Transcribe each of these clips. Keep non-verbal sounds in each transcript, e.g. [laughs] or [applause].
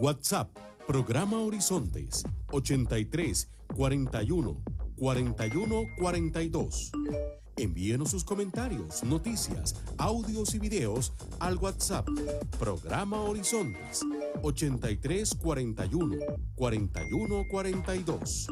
WhatsApp, programa Horizontes, 83 41 41 42. Envíenos sus comentarios, noticias, audios y videos al WhatsApp, programa Horizontes, 83 41 41 42.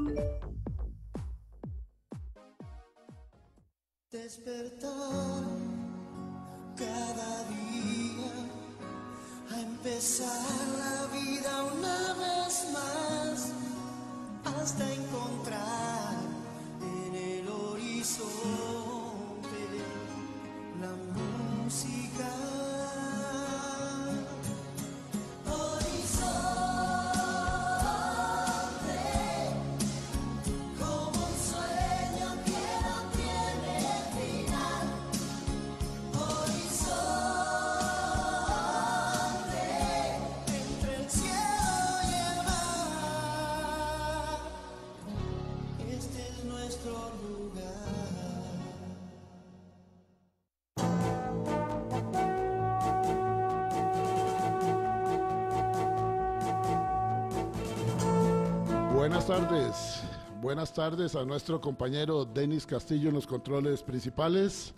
buenas tardes a nuestro compañero Denis Castillo en los controles principales.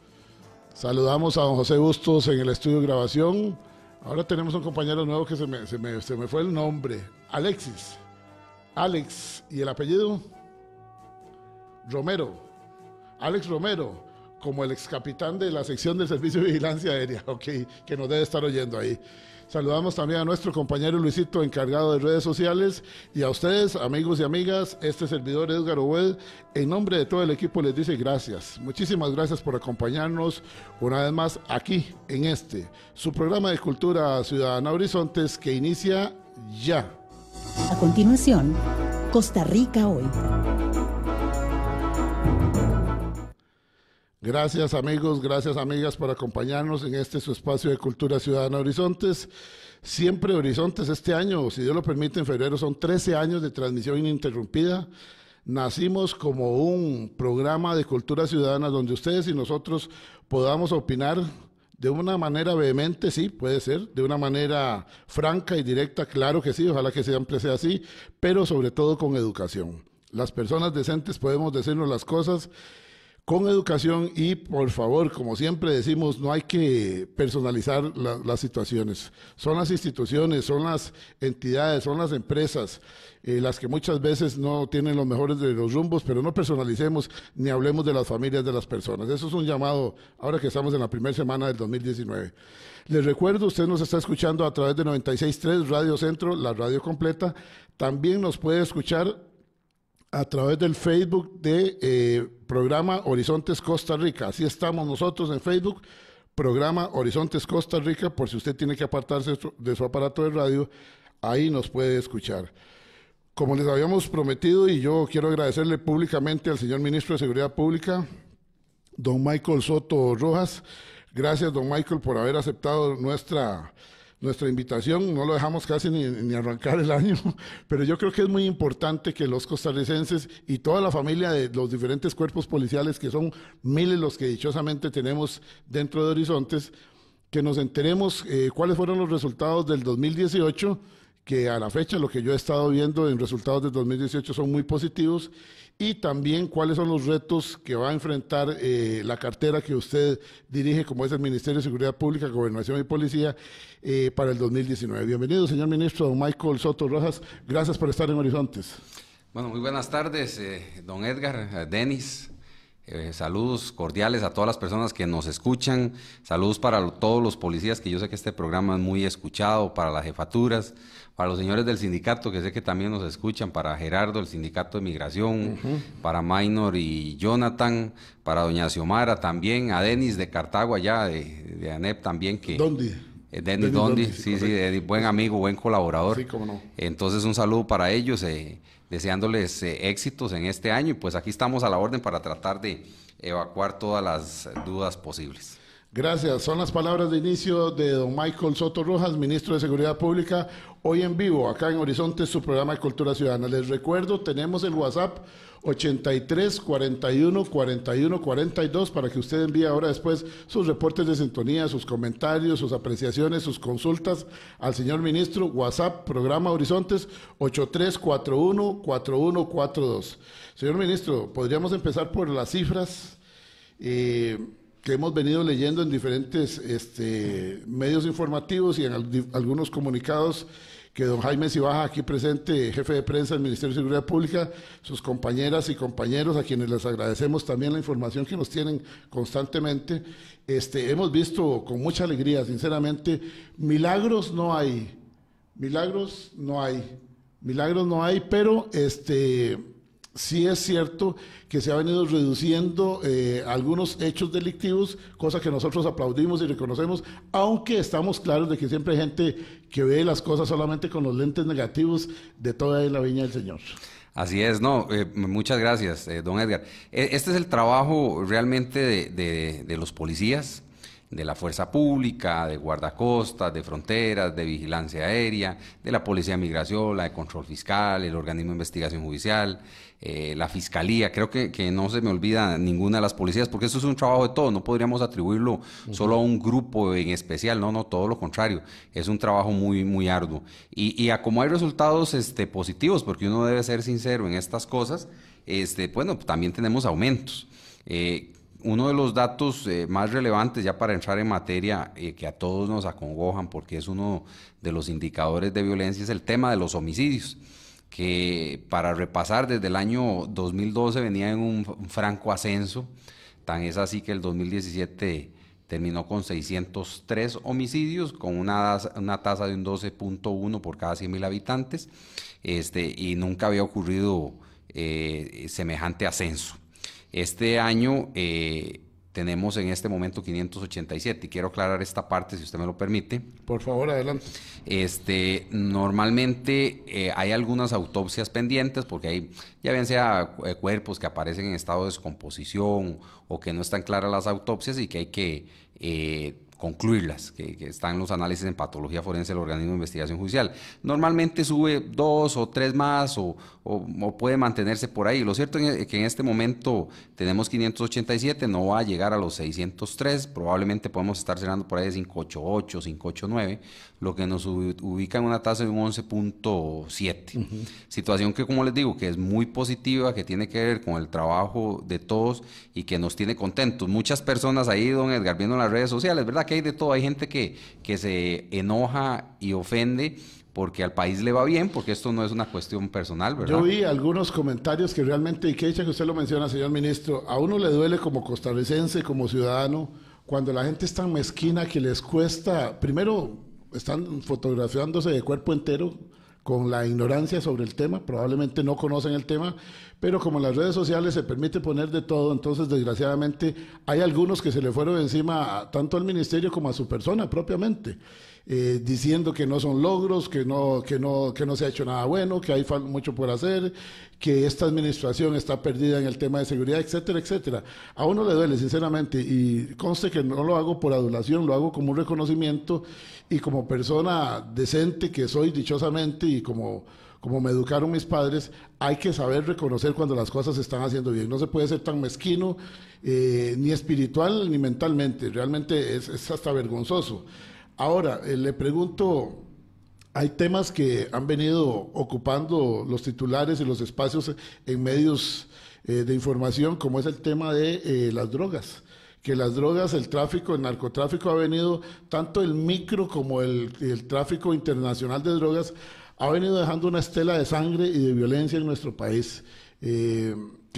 Saludamos a don José Bustos en el estudio de grabación. Ahora tenemos un compañero nuevo que se me, se me, se me fue el nombre, Alexis. Alex, ¿y el apellido? Romero. Alex Romero como el excapitán de la sección del Servicio de Vigilancia Aérea, [laughs] que nos debe estar oyendo ahí. Saludamos también a nuestro compañero Luisito, encargado de redes sociales, y a ustedes, amigos y amigas, este servidor Edgar Obuel, en nombre de todo el equipo les dice gracias. Muchísimas gracias por acompañarnos una vez más aquí, en este, su programa de Cultura Ciudadana Horizontes, que inicia ya. A continuación, Costa Rica hoy. Gracias amigos, gracias amigas por acompañarnos en este su espacio de Cultura Ciudadana Horizontes. Siempre Horizontes este año, si Dios lo permite, en febrero son 13 años de transmisión ininterrumpida. Nacimos como un programa de cultura ciudadana donde ustedes y nosotros podamos opinar de una manera vehemente, sí, puede ser, de una manera franca y directa, claro que sí, ojalá que siempre sea así, pero sobre todo con educación. Las personas decentes podemos decirnos las cosas con educación y por favor, como siempre decimos, no hay que personalizar las situaciones. Son las instituciones, son las entidades, son las empresas eh, las que muchas veces no tienen los mejores de los rumbos, pero no personalicemos ni hablemos de las familias de las personas. Eso es un llamado ahora que estamos en la primera semana del 2019. Les recuerdo, usted nos está escuchando a través de 96.3 Radio Centro, la radio completa. También nos puede escuchar a través del Facebook de eh, programa Horizontes Costa Rica. Así estamos nosotros en Facebook, programa Horizontes Costa Rica, por si usted tiene que apartarse de su aparato de radio, ahí nos puede escuchar. Como les habíamos prometido, y yo quiero agradecerle públicamente al señor ministro de Seguridad Pública, don Michael Soto Rojas. Gracias, don Michael, por haber aceptado nuestra nuestra invitación, no lo dejamos casi ni, arrancar el año, [laughs] pero yo creo que es muy importante que los costarricenses y toda la familia de los diferentes cuerpos policiales, que son miles los que dichosamente tenemos dentro de Horizontes, que nos enteremos eh, cuáles fueron los resultados del 2018 que a la fecha lo que yo he estado viendo en resultados de 2018 son muy positivos y también cuáles son los retos que va a enfrentar eh, la cartera que usted dirige, como es el Ministerio de Seguridad Pública, Gobernación y Policía, eh, para el 2019. Bienvenido, señor ministro, don Michael Soto Rojas. Gracias por estar en Horizontes. Bueno, muy buenas tardes, eh, don Edgar, Denis, eh, saludos cordiales a todas las personas que nos escuchan. Saludos para todos los policías, que yo sé que este programa es muy escuchado, para las jefaturas, para los señores del sindicato, que sé que también nos escuchan, para Gerardo, el sindicato de migración, para Minor y Jonathan, para doña Xiomara también, a Denis de Cartago ya de, ANEP también. Que, ¿Dónde? Eh, Denis Dondi, sí, sí, buen amigo, buen colaborador. Sí, no. Entonces, un saludo para ellos. Eh, deseándoles eh, éxitos en este año y pues aquí estamos a la orden para tratar de evacuar todas las dudas posibles. Gracias. Son las palabras de inicio de don Michael Soto Rojas, ministro de Seguridad Pública, hoy en vivo, acá en Horizonte, su programa de Cultura Ciudadana. Les recuerdo, tenemos el WhatsApp 83 41 41 42 para que usted envíe ahora después sus reportes de sintonía, sus comentarios, sus apreciaciones, sus consultas al señor ministro. WhatsApp, programa Horizontes 83 41 41 42. Señor ministro, podríamos empezar por las cifras. Eh, que hemos venido leyendo en diferentes este, medios informativos y en algunos comunicados que don Jaime Cibaja, aquí presente, jefe de prensa del Ministerio de Seguridad Pública, sus compañeras y compañeros, a quienes les agradecemos también la información que nos tienen constantemente. Este, hemos visto con mucha alegría, sinceramente, milagros no hay, milagros no hay, milagros no hay, pero este, sí es cierto que se ha venido reduciendo eh, algunos hechos delictivos, cosa que nosotros aplaudimos y reconocemos, aunque estamos claros de que siempre hay gente que ve las cosas solamente con los lentes negativos de toda la viña del Señor. Así es, no, eh, muchas gracias, eh, don Edgar. E, este es el trabajo realmente de, de los policías, de la fuerza pública, de guardacostas, de fronteras, de vigilancia aérea, de la policía de migración, la de control fiscal, el organismo de investigación judicial, eh, la fiscalía. Creo que, no se me olvida ninguna de las policías, porque eso es un trabajo de todos. No podríamos atribuirlo solo a un grupo en especial. No, no, todo lo contrario. Es un trabajo muy, muy arduo. Y, a como hay resultados este, positivos, porque uno debe ser sincero en estas cosas, este, bueno, también tenemos aumentos. Eh, uno de los datos eh, más relevantes, ya para entrar en materia, que a todos nos acongojan porque es uno de los indicadores de violencia, es el tema de los homicidios que para repasar desde el año 2012 venía en un franco ascenso, tan es así que el 2017 terminó con 603 homicidios, con una, una tasa de un 12.1 por cada 100.000 habitantes, este, y nunca había ocurrido eh, semejante ascenso. Este año eh, tenemos en este momento 587. Y quiero aclarar esta parte, si usted me lo permite. Por favor, adelante. Este, normalmente eh, hay algunas autopsias pendientes, porque hay, ya bien sea eh, cuerpos que aparecen en estado de descomposición o que no están claras las autopsias y que hay que eh, concluirlas, que, están los análisis en patología forense del organismo de investigación judicial. Normalmente sube dos o tres más o, o, puede mantenerse por ahí. Lo cierto es que en este momento tenemos 587, no va a llegar a los 603, probablemente podemos estar cerrando por ahí de 588, 589, lo que nos ubica en una tasa de un 11.7. Situación que, como les digo, que es muy positiva, que tiene que ver con el trabajo de todos y que nos tiene contentos. Muchas personas ahí, don Edgar, viendo las redes sociales, ¿verdad? Que hay de todo, hay gente que, que se enoja y ofende porque al país le va bien, porque esto no es una cuestión personal, ¿verdad? Yo vi algunos comentarios que realmente, y que dicha que usted lo menciona, señor ministro, a uno le duele como costarricense, como ciudadano, cuando la gente es tan mezquina que les cuesta, primero, están fotografiándose de cuerpo entero con la ignorancia sobre el tema, probablemente no conocen el tema, pero como en las redes sociales se permite poner de todo, entonces desgraciadamente hay algunos que se le fueron encima tanto al ministerio como a su persona propiamente. Eh, diciendo que no son logros, que no, que, no, que no se ha hecho nada bueno, que hay mucho por hacer, que esta administración está perdida en el tema de seguridad, etcétera, etcétera. A uno le duele, sinceramente, y conste que no lo hago por adulación, lo hago como un reconocimiento y como persona decente que soy dichosamente y como como me educaron mis padres, hay que saber reconocer cuando las cosas se están haciendo bien. No se puede ser tan mezquino, eh, ni espiritual, ni mentalmente. Realmente es, es hasta vergonzoso. Ahora, eh, le pregunto, hay temas que han venido ocupando los titulares y los espacios en medios eh, de información, como es el tema de eh, las drogas que las drogas, el tráfico, el narcotráfico ha venido, tanto el micro como el, el, tráfico internacional de drogas, ha venido dejando una estela de sangre y de violencia en nuestro país. qué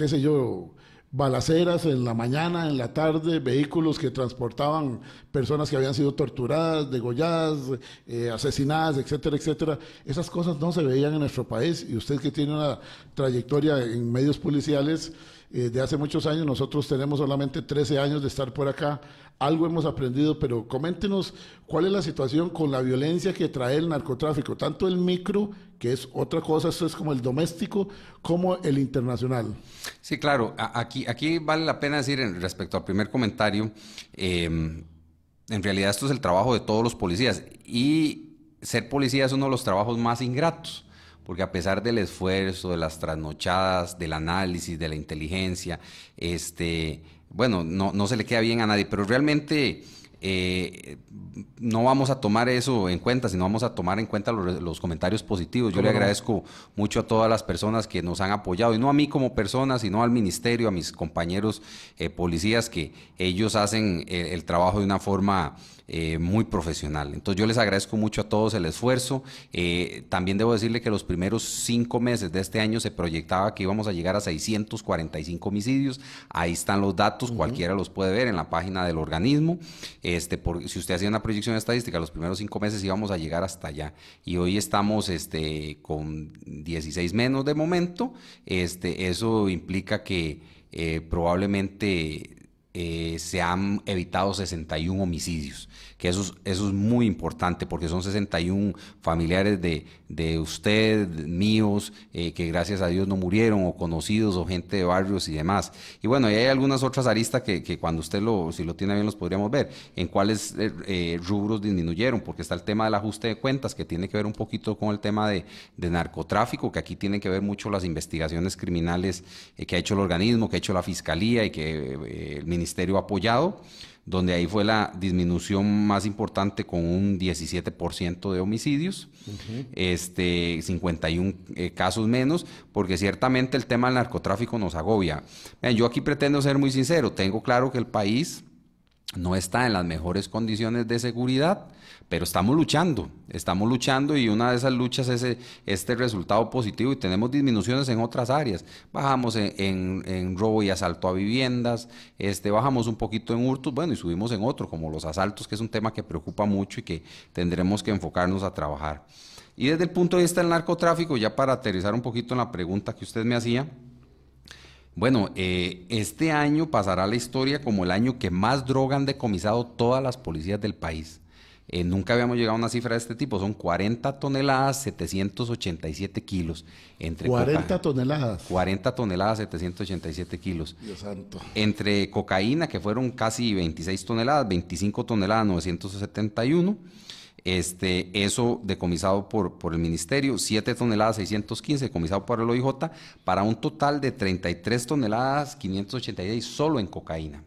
sé yo, balaceras en la mañana, en la tarde, vehículos que transportaban personas que habían sido torturadas, degolladas, eh, asesinadas, etcétera, etcétera. Esas cosas no se veían en nuestro país y usted que tiene una trayectoria en medios policiales, eh, de hace muchos años. Nosotros tenemos solamente 13 años de estar por acá. Algo hemos aprendido, pero coméntenos cuál es la situación con la violencia que trae el narcotráfico, tanto el micro, que es otra cosa, esto es como el doméstico, como el internacional. Sí, claro, aquí, aquí vale la pena decir respecto al primer comentario, em, en realidad esto es el trabajo de todos los policías y ser policía es uno de los trabajos más ingratos porque a pesar del esfuerzo, de las trasnochadas, del análisis, de la inteligencia, este, bueno, no, se le queda bien a nadie, pero realmente eh, no vamos a tomar eso en cuenta, sino vamos a tomar en cuenta los, comentarios positivos. Yo le agradezco mucho a todas las personas que nos han apoyado, y no a mí como persona, sino al ministerio, a mis compañeros eh, policías, que ellos hacen eh, el trabajo de una forma eh, muy profesional. Entonces yo les agradezco mucho a todos el esfuerzo. Eh, también debo decirle que los primeros cinco meses de este año se proyectaba que íbamos a llegar a 645 homicidios. Ahí están los datos, cualquiera los puede ver en la página del organismo. Este, por, si usted hacía una proyección estadística, los primeros cinco meses íbamos a llegar hasta allá. Y hoy estamos este, con 16 menos de momento. Este, eso implica que eh, probablemente eh, se han evitado 61 homicidios eso es, muy importante porque son 61 familiares de, usted, míos, eh, que gracias a Dios no murieron, o conocidos, o gente de barrios y demás. Y bueno, y hay algunas otras aristas que, cuando usted lo, si lo tiene bien, los podríamos ver, en cuáles eh, eh, rubros disminuyeron, porque está el tema del ajuste de cuentas, que tiene que ver un poquito con el tema de, narcotráfico, que aquí tienen que ver mucho las investigaciones criminales que ha hecho el organismo, que ha hecho la fiscalía y que el ministerio ha apoyado donde ahí fue la disminución más importante con un 17% de homicidios, este, 51 eh, casos menos, porque ciertamente el tema del narcotráfico nos agobia. yo aquí pretendo ser muy sincero, tengo claro que el país no está en las mejores condiciones de seguridad, pero estamos luchando, estamos luchando y una de esas luchas es eh, este resultado positivo y tenemos disminuciones en otras áreas. Bajamos en, robo y asalto a viviendas, este, bajamos un poquito en hurtos, bueno, y subimos en otro, como los asaltos, que es un tema que preocupa mucho y que tendremos que enfocarnos a trabajar. Y desde el punto de vista del narcotráfico, ya para aterrizar un poquito en la pregunta que usted me hacía, bueno, eh, este año pasará la historia como el año que más droga han decomisado todas las policías del país. Eh, nunca habíamos llegado a una cifra de este tipo. Son 40 toneladas, 787 kilos. Entre 40 toneladas. 40 toneladas, 787 kilos. Dios santo. Entre cocaína, que fueron casi 26 toneladas, 25 toneladas, 971 este, eso decomisado por, por el Ministerio, 7 toneladas 615 decomisado por el OIJ, para un total de 33 toneladas 586 solo en cocaína.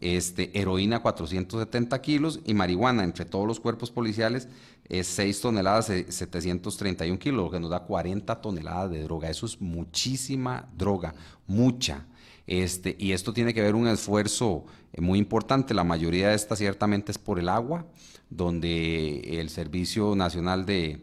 Este, heroína 470 kilos y marihuana entre todos los cuerpos policiales es 6 toneladas 731 kilos, lo que nos da 40 toneladas de droga. Eso es muchísima droga, mucha. Este, y esto tiene que ver un esfuerzo eh, muy importante. La mayoría de estas ciertamente es por el agua, donde el Servicio Nacional de,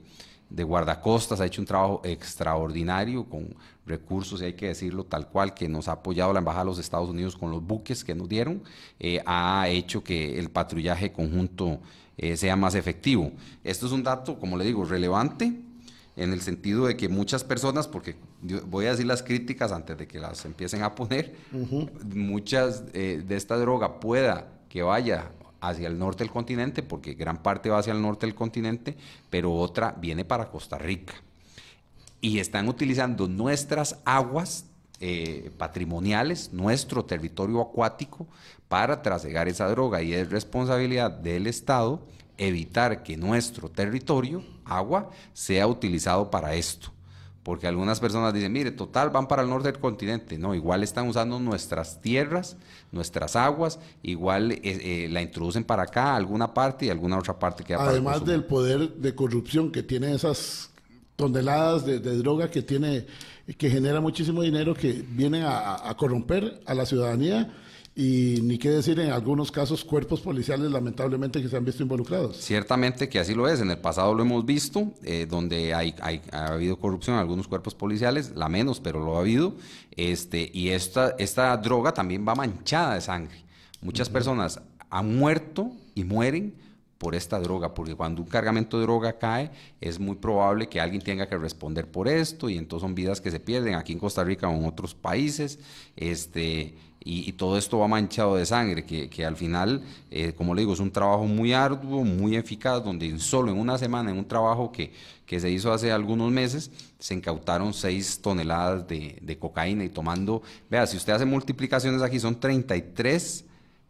Guardacostas ha hecho un trabajo extraordinario con recursos, y hay que decirlo tal cual, que nos ha apoyado la Embajada de los Estados Unidos con los buques que nos dieron, eh, ha hecho que el patrullaje conjunto eh, sea más efectivo. Esto es un dato, como le digo, relevante en el sentido de que muchas personas, porque voy a decir las críticas antes de que las empiecen a poner, muchas eh, de esta droga pueda que vaya hacia el norte del continente, porque gran parte va hacia el norte del continente, pero otra viene para Costa Rica. Y están utilizando nuestras aguas eh, patrimoniales, nuestro territorio acuático, para trasegar esa droga. Y es responsabilidad del Estado evitar que nuestro territorio, agua, sea utilizado para esto. Porque algunas personas dicen, mire, total, van para el norte del continente. No, igual están usando nuestras tierras, nuestras aguas, igual eh, eh, la introducen para acá, alguna parte y alguna otra parte que Además del poder de corrupción que tiene esas toneladas de, droga que tiene, que genera muchísimo dinero, que vienen a corromper a la ciudadanía y ni qué decir en algunos casos cuerpos policiales lamentablemente que se han visto involucrados. Ciertamente que así lo es, en el pasado lo hemos visto, eh, donde hay, ha habido corrupción en algunos cuerpos policiales, la menos, pero lo ha habido, este, y esta, esta droga también va manchada de sangre. Muchas personas han muerto y mueren por esta droga, porque cuando un cargamento de droga cae, es muy probable que alguien tenga que responder por esto, y entonces son vidas que se pierden aquí en Costa Rica o en otros países. Este, y, todo esto va manchado de sangre, que, al final, eh, como le digo, es un trabajo muy arduo, muy eficaz, donde solo en una semana, en un trabajo que, se hizo hace algunos meses, se incautaron 6 toneladas de, de cocaína y tomando, vea, si usted hace multiplicaciones aquí, son 33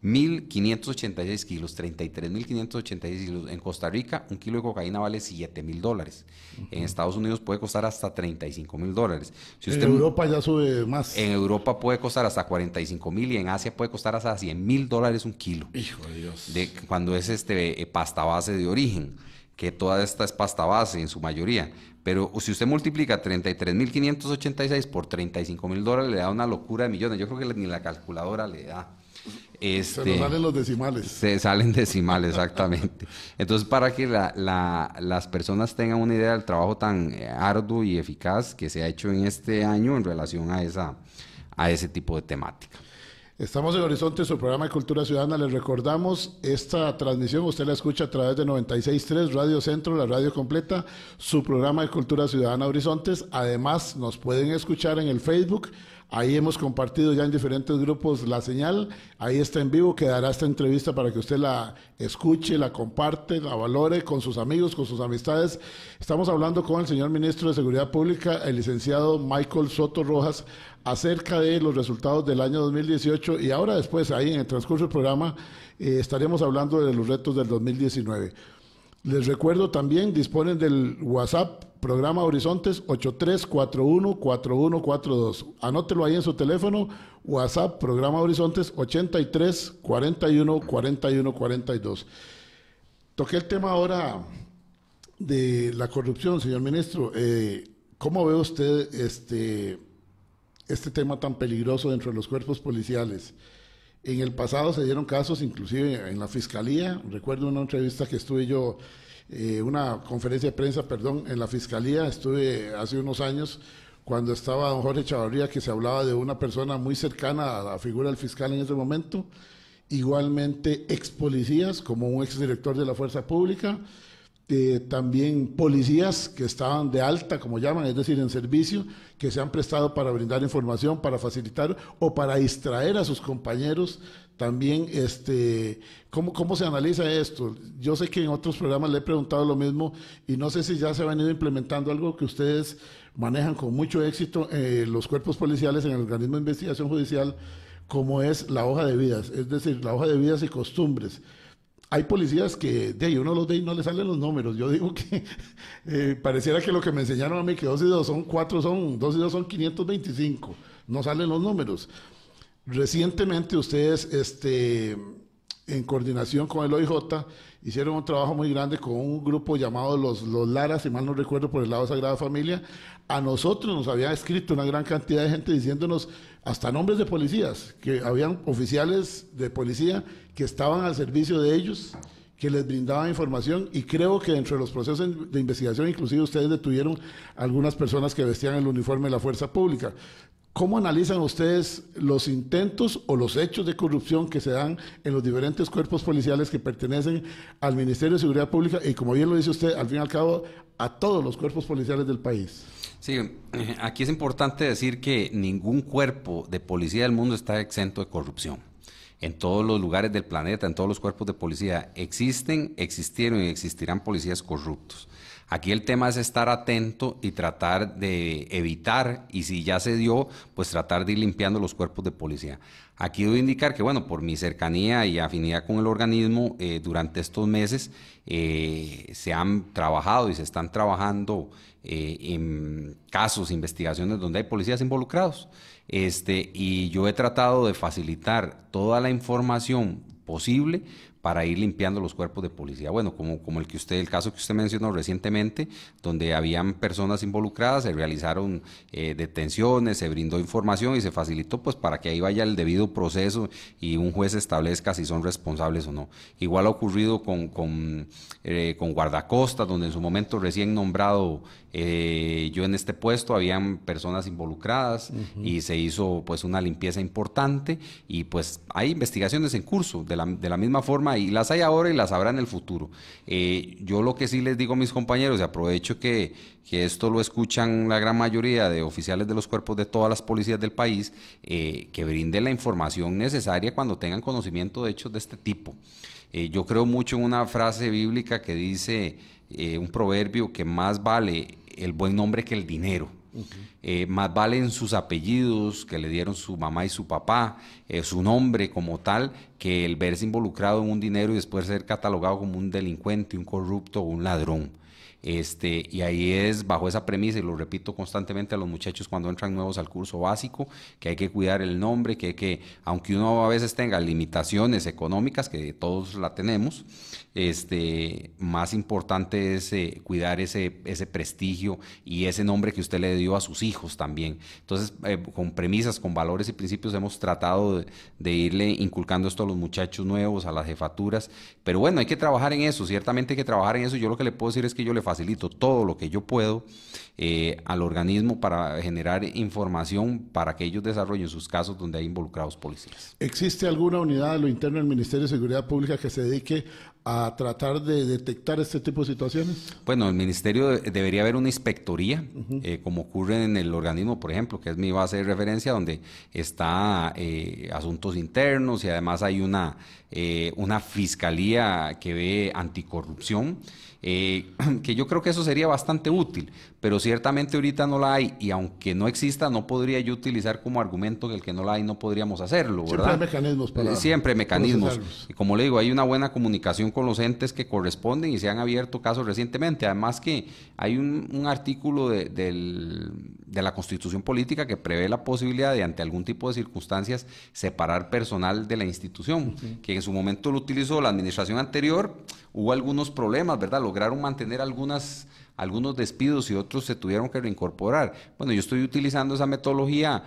1.586 kilos, 33.586 kilos. En Costa Rica, un kilo de cocaína vale 7 mil dólares. En Estados Unidos puede costar hasta 35 mil dólares. en Europa ya sube más. En Europa puede costar hasta 45 mil y en Asia puede costar hasta 100 mil dólares un kilo. Hijo de Dios. cuando es este eh, pasta base de origen, que toda esta es pasta base en su mayoría. Pero si usted multiplica 33.586 por 35 mil dólares, le da una locura de millones. Yo creo que ni la calculadora le da se nos este, salen los decimales. Se salen decimales, exactamente. Entonces, para que las personas tengan una idea del trabajo tan eh, arduo y eficaz que se ha hecho en este año en relación a, esa, a ese tipo de temática. Estamos en Horizonte, su programa de Cultura Ciudadana. Les recordamos, esta transmisión usted la escucha a través de 96.3 Radio Centro, la radio completa, su programa de Cultura Ciudadana Horizontes. Además, nos pueden escuchar en el Facebook Ahí hemos compartido ya en diferentes grupos la señal. Ahí está en vivo, quedará esta entrevista para que usted la escuche, la comparte, la valore con sus amigos, con sus amistades. Estamos hablando con el señor ministro de Seguridad Pública, el licenciado Michael Soto Rojas, acerca de los resultados del año 2018 y ahora después, ahí en el transcurso del programa, eh, estaremos hablando de los retos del 2019. Les recuerdo también, disponen del WhatsApp programa Horizontes 83414142. Anótelo ahí en su teléfono, WhatsApp programa Horizontes 83414142. Toqué el tema ahora de la corrupción, señor ministro. Eh, ¿Cómo ve usted este, este tema tan peligroso dentro de los cuerpos policiales? En el pasado se dieron casos, inclusive en la fiscalía. Recuerdo una entrevista que estuve yo, eh, una conferencia de prensa, perdón, en la fiscalía. Estuve hace unos años cuando estaba don Jorge Chavarría, que se hablaba de una persona muy cercana a la figura del fiscal en ese momento. Igualmente, ex policías, como un ex director de la fuerza pública también policías que estaban de alta, como llaman, es decir, en servicio, que se han prestado para brindar información, para facilitar o para distraer a sus compañeros. También, este, ¿cómo, se analiza esto? Yo sé que en otros programas le he preguntado lo mismo y no sé si ya se ha venido implementando algo que ustedes manejan con mucho éxito eh, los cuerpos policiales en el organismo de investigación judicial, como es la hoja de vidas, es decir, la hoja de vidas y costumbres hay policías que de ahí uno los de ahí no le salen los números. Yo digo que [laughs] eh, pareciera que lo que me enseñaron a mí, que dos y dos son cuatro, son dos y dos son 525. No salen los números. Recientemente ustedes, este, en coordinación con el OIJ, hicieron un trabajo muy grande con un grupo llamado los, los Lara, si mal no recuerdo, por el lado de Sagrada Familia. A nosotros nos había escrito una gran cantidad de gente diciéndonos hasta nombres de policías, que habían oficiales de policía que estaban al servicio de ellos que les brindaban información y creo que dentro de los procesos de investigación inclusive ustedes detuvieron algunas personas que vestían el uniforme de la fuerza pública. ¿Cómo analizan ustedes los intentos o los hechos de corrupción que se dan en los diferentes cuerpos policiales que pertenecen al Ministerio de Seguridad Pública y, como bien lo dice usted, al fin y al cabo, a todos los cuerpos policiales del país? Sí, eh, aquí es importante decir que ningún cuerpo de policía del mundo está exento de corrupción. En todos los lugares del planeta, en todos los cuerpos de policía, existen, existieron y existirán policías corruptos. Aquí el tema es estar atento y tratar de evitar, y si ya se dio, pues tratar de ir limpiando los cuerpos de policía. Aquí debo indicar que, bueno, por mi cercanía y afinidad con el organismo, eh, durante estos meses eh, se han trabajado y se están trabajando eh, en casos, investigaciones donde hay policías involucrados. Este, y yo he tratado de facilitar toda la información posible para ir limpiando los cuerpos de policía. Bueno, como, como el que usted, el caso que usted mencionó recientemente, donde habían personas involucradas, se realizaron eh, detenciones, se brindó información y se facilitó pues para que ahí vaya el debido proceso y un juez establezca si son responsables o no. Igual ha ocurrido con, con, eh, guardacostas, donde en su momento recién nombrado eh, yo en este puesto habían personas involucradas y se hizo pues una limpieza importante y pues hay investigaciones en curso. De la, de la misma forma y Las hay ahora y las habrá en el futuro. Eh, yo lo que sí les digo a mis compañeros, y aprovecho que, esto lo escuchan la gran mayoría de oficiales de los cuerpos de todas las policías del país, eh, que brinden la información necesaria cuando tengan conocimiento de hechos de este tipo. Eh, yo creo mucho en una frase bíblica que dice un proverbio que más vale el buen nombre que el dinero. Eh, más valen sus apellidos que le dieron su mamá y su papá, eh, su nombre como tal, que el verse involucrado en un dinero y después ser catalogado como un delincuente, un corrupto o un ladrón. Este, y ahí es bajo esa premisa, y lo repito constantemente a los muchachos cuando entran nuevos al curso básico, que hay que cuidar el nombre, que que, aunque uno a veces tenga limitaciones económicas, que todos la tenemos, este, más importante es eh, cuidar ese, ese prestigio y ese nombre que usted le dio a sus hijos también. Entonces, eh, con premisas, con valores y principios hemos tratado de, irle inculcando esto a los muchachos nuevos, a las jefaturas, pero bueno, hay que trabajar en eso, ciertamente hay que trabajar en eso. Yo lo que le puedo decir es que yo le facilito todo lo que yo puedo eh, al organismo para generar información para que ellos desarrollen sus casos donde hay involucrados policías. ¿Existe alguna unidad de lo interno del Ministerio de Seguridad Pública que se dedique a tratar de detectar este tipo de situaciones? Bueno, el ministerio debería haber una inspectoría, eh, como ocurre en el organismo, por ejemplo, que es mi base de referencia, donde está eh, asuntos internos y además hay una, eh, una fiscalía que ve anticorrupción. [clears throat] que yo creo que eso sería bastante útil, pero ciertamente ahorita no la hay y aunque no exista, no podría yo utilizar como argumento que el que no la hay no podríamos hacerlo, ¿verdad? Siempre mecanismos para eh, Siempre mecanismos. Y como le digo, hay una buena comunicación con los entes que corresponden y se han abierto casos recientemente. Además que hay un, artículo de, la Constitución Política que prevé la posibilidad de, ante algún tipo de circunstancias, separar personal de la institución, que en su momento lo utilizó la administración anterior, hubo algunos problemas, ¿verdad? Lograron mantener algunas algunos despidos y otros se tuvieron que reincorporar. Bueno, yo estoy utilizando esa metodología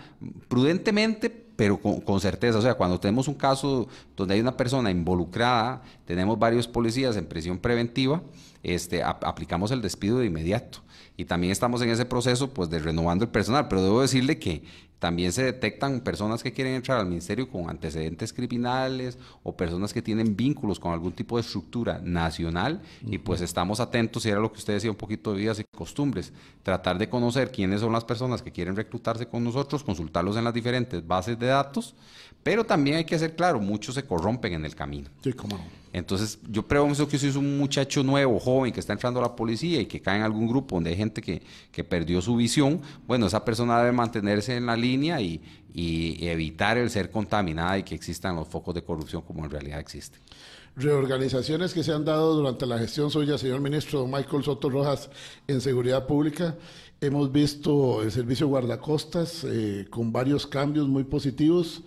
prudentemente, pero con, certeza. O sea, cuando tenemos un caso donde hay una persona involucrada, tenemos varios policías en prisión preventiva, este, aplicamos el despido de inmediato. Y también estamos en ese proceso pues, de renovando el personal, pero debo decirle que también se detectan personas que quieren entrar al ministerio con antecedentes criminales o personas que tienen vínculos con algún tipo de estructura nacional y pues estamos atentos, y era lo que usted decía, un poquito de vidas y costumbres, tratar de conocer quiénes son las personas que quieren reclutarse con nosotros, consultarlos en las diferentes bases de datos pero también hay que hacer claro, muchos se corrompen en el camino. Sí, Entonces, yo pregunto que si es un muchacho nuevo, joven, que está entrando a la policía y que cae en algún grupo donde hay gente que, perdió su visión, bueno, esa persona debe mantenerse en la línea y, evitar el ser contaminada y que existan los focos de corrupción como en realidad existen reorganizaciones que se han dado durante la gestión suya, señor ministro Michael Soto Rojas, en seguridad pública. Hemos visto el servicio guardacostas eh, con varios cambios muy positivos.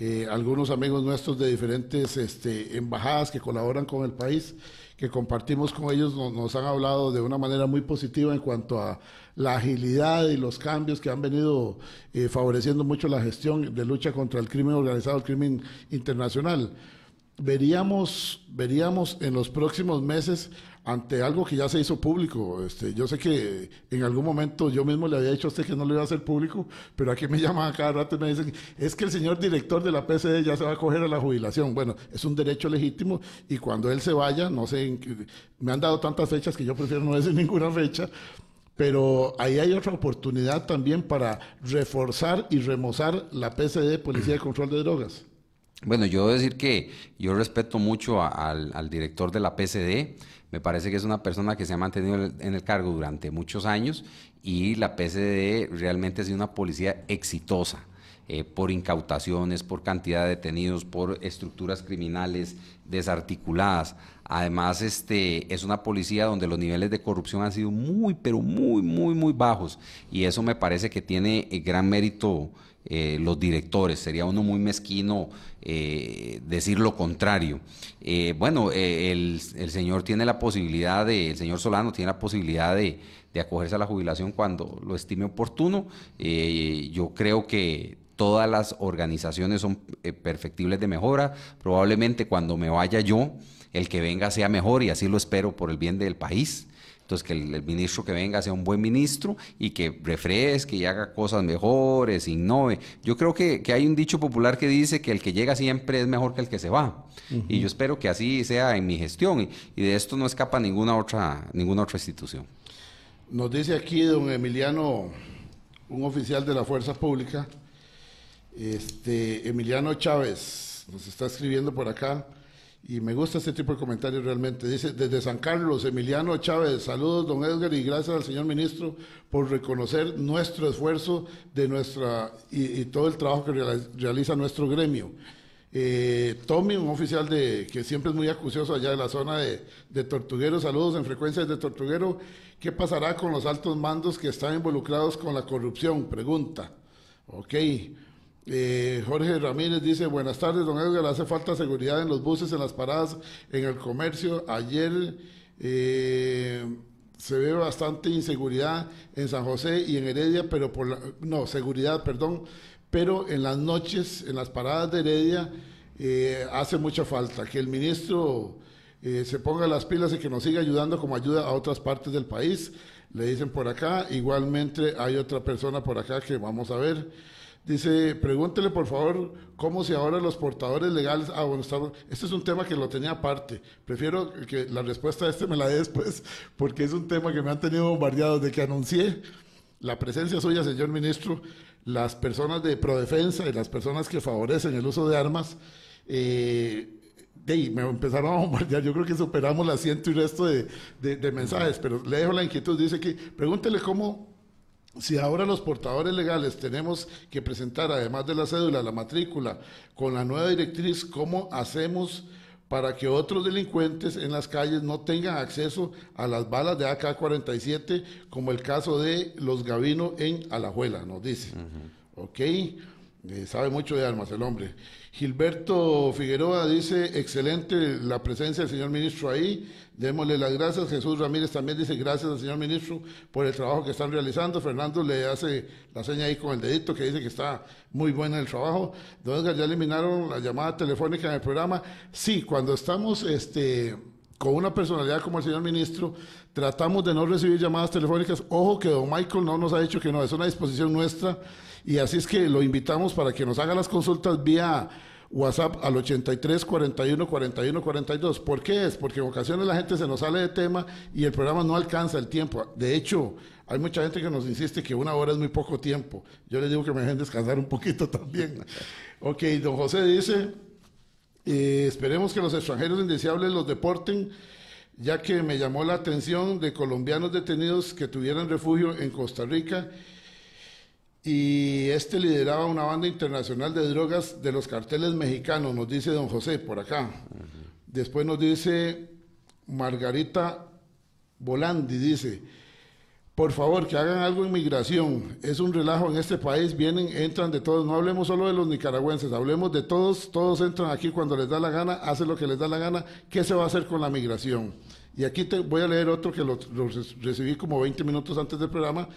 Eh, algunos amigos nuestros de diferentes este, embajadas que colaboran con el país, que compartimos con ellos, nos han hablado de una manera muy positiva en cuanto a la agilidad y los cambios que han venido eh, favoreciendo mucho la gestión de lucha contra el crimen organizado, el crimen internacional veríamos, veríamos en los próximos meses ante algo que ya se hizo público. Este, yo sé que en algún momento yo mismo le había dicho a usted que no lo iba a hacer público, pero aquí me [laughs] llaman a cada rato y me dicen, es que el señor director de la PCD ya se va a coger a la jubilación. Bueno, es un derecho legítimo y cuando él se vaya, no sé, me han dado tantas fechas que yo prefiero no decir [laughs] ninguna fecha, pero ahí hay otra oportunidad también para reforzar y remozar la PCD, Policía de Control de Drogas. Bueno, yo debo decir que yo respeto mucho al, director de la PCD. Me parece que es una persona que se ha mantenido en el cargo durante muchos años y la PCD realmente ha sido una policía exitosa. Eh, por incautaciones, por cantidad de detenidos, por estructuras criminales desarticuladas. Además, este, es una policía donde los niveles de corrupción han sido muy, pero muy, muy, muy bajos. Y eso me parece que tiene eh, gran mérito eh, los directores. Sería uno muy mezquino eh, decir lo contrario. Eh, bueno, eh, el, señor tiene la posibilidad de, el señor Solano tiene la posibilidad de acogerse a la jubilación cuando lo estime oportuno. yo creo que todas las organizaciones son perfectibles de mejora. Probablemente cuando me vaya yo, el que venga sea mejor y así lo espero por el bien del país. Entonces, que el, ministro que venga sea un buen ministro y que refresque y haga cosas mejores, innove. Yo creo que, hay un dicho popular que dice que el que llega siempre es mejor que el que se va. Y yo espero que así sea en mi gestión. Y, de esto no escapa ninguna otra, ninguna otra institución. Nos dice aquí don Emiliano, un oficial de la Fuerza Pública, este, Emiliano Chávez, nos está escribiendo por acá. Y me gusta este tipo de comentarios realmente. Dice, desde San Carlos, Emiliano Chávez, saludos, don Edgar, y gracias al señor ministro por reconocer nuestro esfuerzo de nuestra, y, todo el trabajo que realiza nuestro gremio. Eh, Tommy, un oficial de, que siempre es muy acucioso allá de la zona de, Tortuguero, saludos en frecuencia desde Tortuguero. ¿Qué pasará con los altos mandos que están involucrados con la corrupción? Pregunta. Ok. Eh, Jorge Ramírez dice, buenas tardes, don Edgar, hace falta seguridad en los buses, en las paradas, en el comercio. Ayer eh, se ve bastante inseguridad en San José y en Heredia, pero por la, no, seguridad, perdón, pero en las noches, en las paradas de Heredia, eh, hace mucha falta. Que el ministro se ponga las pilas y que nos siga ayudando como ayuda a otras partes del país, le dicen por acá. Igualmente hay otra persona por acá que vamos a ver. Dice, pregúntele por favor cómo si ahora los portadores legales. Ah, bueno, está, este es un tema que lo tenía aparte. Prefiero que la respuesta a este me la dé después, porque es un tema que me han tenido bombardeado desde que anuncié la presencia suya, señor ministro. Las personas de Prodefensa y las personas que favorecen el uso de armas, eh, me empezaron a bombardear. Yo creo que superamos la ciento y resto de, de, mensajes, pero le dejo la inquietud. Dice que pregúntele cómo si ahora los portadores legales tenemos que presentar, además de la cédula, la matrícula, con la nueva directriz, ¿cómo hacemos para que otros delincuentes en las calles no tengan acceso a las balas de AK-47, como el caso de los Gavino en Alajuela, nos dice? Eh, sabe mucho de armas el hombre. Gilberto Figueroa dice, excelente la presencia del señor ministro ahí, démosle las gracias. Jesús Ramírez también dice, gracias al señor ministro por el trabajo que están realizando. Fernando le hace la seña ahí con el dedito que dice que está muy bueno el trabajo. Don ya eliminaron la llamada telefónica en el programa. Sí, cuando estamos este, con una personalidad como el señor ministro, tratamos de no recibir llamadas telefónicas. Ojo que don Michael no nos ha dicho que no, es una disposición nuestra y así es que lo invitamos para que nos haga las consultas vía WhatsApp al 83 41 41 42. ¿Por qué es? Porque en ocasiones la gente se nos sale de tema y el programa no alcanza el tiempo. De hecho, hay mucha gente que nos insiste que una hora es muy poco tiempo. Yo les digo que me dejen descansar un poquito [laughs] también. ok, don José dice, eh, esperemos que los extranjeros indeseables los deporten, ya que me llamó la atención de colombianos detenidos que tuvieran refugio en Costa Rica y este lideraba una banda internacional de drogas de los carteles mexicanos, nos dice don José por acá. Después nos dice Margarita Volandi, dice, por favor que hagan algo en migración, es un relajo en este país, vienen, entran de todos, no hablemos solo de los nicaragüenses, hablemos de todos, todos entran aquí cuando les da la gana, hacen lo que les da la gana, ¿qué se va a hacer con la migración? Y aquí te voy a leer otro que lo recibí como 20 minutos antes del programa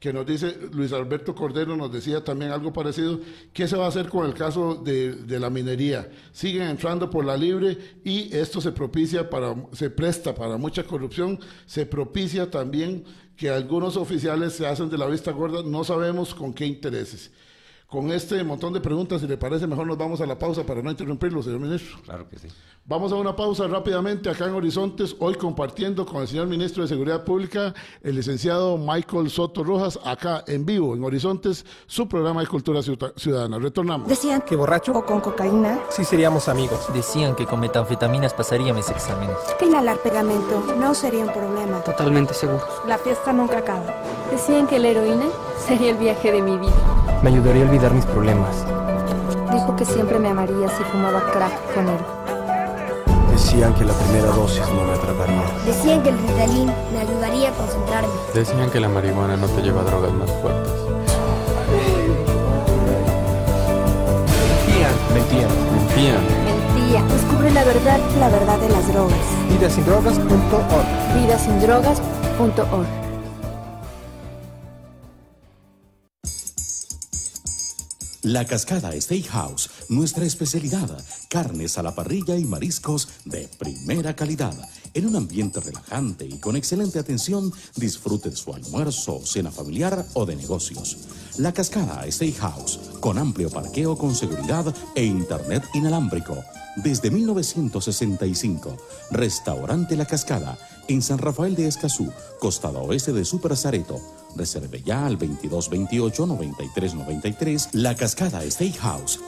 que nos dice Luis Alberto Cordero, nos decía también algo parecido, ¿qué se va a hacer con el caso de, la minería? Siguen entrando por la libre y esto se propicia para, se presta para mucha corrupción, se propicia también que algunos oficiales se hacen de la vista gorda, no sabemos con qué intereses. Con este montón de preguntas, si le parece, mejor nos vamos a la pausa para no interrumpirlo, señor ministro. Claro que sí. Vamos a una pausa rápidamente acá en Horizontes, hoy compartiendo con el señor ministro de Seguridad Pública, el licenciado Michael Soto Rojas, acá en vivo en Horizontes, su programa de cultura ciudadana. Retornamos. Decían que borracho o con cocaína. Sí, seríamos amigos. Decían que con metanfetaminas pasaría mis exámenes. inhalar pegamento no sería un problema. Totalmente seguro. La fiesta nunca acaba. Decían que la heroína sería el viaje de mi vida. Me ayudaría a mis problemas. Dijo que siempre me amaría si fumaba crack con él. Decían que la primera dosis no me atraparía. Decían que el Ritalin me ayudaría a concentrarme. Decían que la marihuana no te lleva a drogas más fuertes. Mentían, mentía Mentía. Descubre la verdad, la verdad de las drogas. Vidasindrogas.org. Vidasindrogas.org. La Cascada House, nuestra especialidad, carnes a la parrilla y mariscos de primera calidad. En un ambiente relajante y con excelente atención, disfrute de su almuerzo, cena familiar o de negocios. La Cascada House, con amplio parqueo con seguridad e internet inalámbrico. Desde 1965, Restaurante La Cascada en San Rafael de Escazú, costado oeste de Zareto. Reserve ya al 2228-9393 La Cascada House.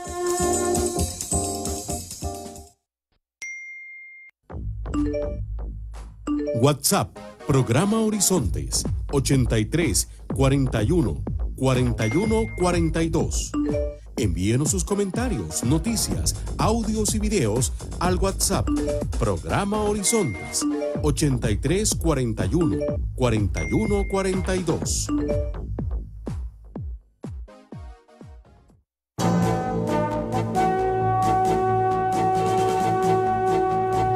WhatsApp, programa Horizontes, 83 41 41 42. Envíenos sus comentarios, noticias, audios y videos al WhatsApp, programa Horizontes, 8341 4142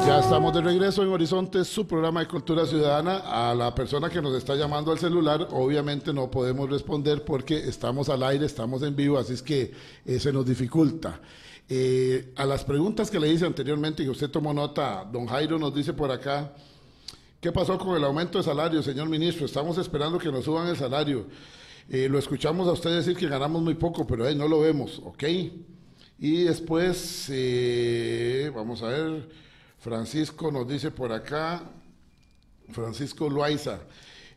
Ya estamos de regreso en Horizonte, su programa de Cultura Ciudadana. A la persona que nos está llamando al celular, obviamente no podemos responder porque estamos al aire, estamos en vivo, así es que eh, se nos dificulta. Eh, a las preguntas que le hice anteriormente, que usted tomó nota, don Jairo nos dice por acá, ¿Qué pasó con el aumento de salario, señor ministro? Estamos esperando que nos suban el salario. Eh, lo escuchamos a usted decir que ganamos muy poco, pero ahí no lo vemos, ¿ok? Y después, eh, vamos a ver, Francisco nos dice por acá, Francisco Loaiza.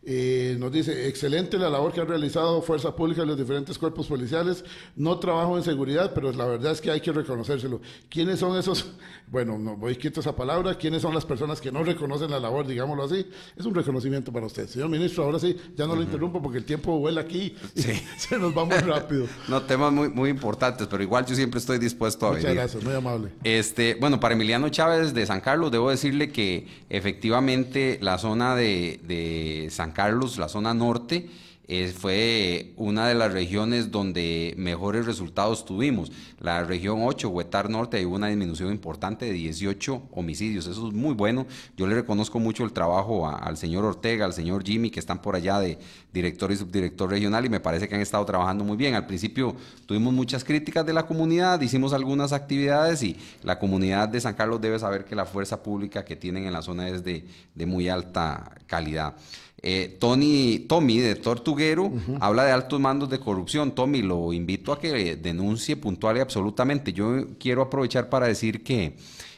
Eh, nos dice, excelente la labor que han realizado Fuerza Pública y los diferentes cuerpos policiales. No trabajo en seguridad, pero la verdad es que hay que reconocérselo. ¿Quiénes son esos? [laughs] Bueno, no voy quito esa palabra. ¿Quiénes son las personas que no reconocen la labor, digámoslo así? Es un reconocimiento para usted. Señor ministro, ahora sí, ya no lo interrumpo porque el tiempo vuela aquí. [laughs] Se nos va muy rápido. [laughs] no, temas muy, muy importantes, pero igual yo siempre estoy dispuesto a Muchas gracias, muy amable. Este, bueno, para Emiliano Chávez de San Carlos, debo decirle que efectivamente la zona de, de San Carlos Carlos, la zona norte, eh, fue una de las regiones donde mejores resultados tuvimos. La región 8, Huetar Norte, hay una disminución importante de 18 homicidios. Eso es muy bueno. Yo le reconozco mucho el trabajo al señor Ortega, al señor Jimmy, que están por allá de director y subdirector regional y me parece que han estado trabajando muy bien. Al principio tuvimos muchas críticas de la comunidad, hicimos algunas actividades y la comunidad de San Carlos debe saber que la fuerza pública que tienen en la zona es de muy alta calidad. Eh, Tony, Tommy de Tortuguero habla de altos mandos de corrupción. Tommy, lo invito a que denuncie puntual y absolutamente. Yo quiero aprovechar para decir que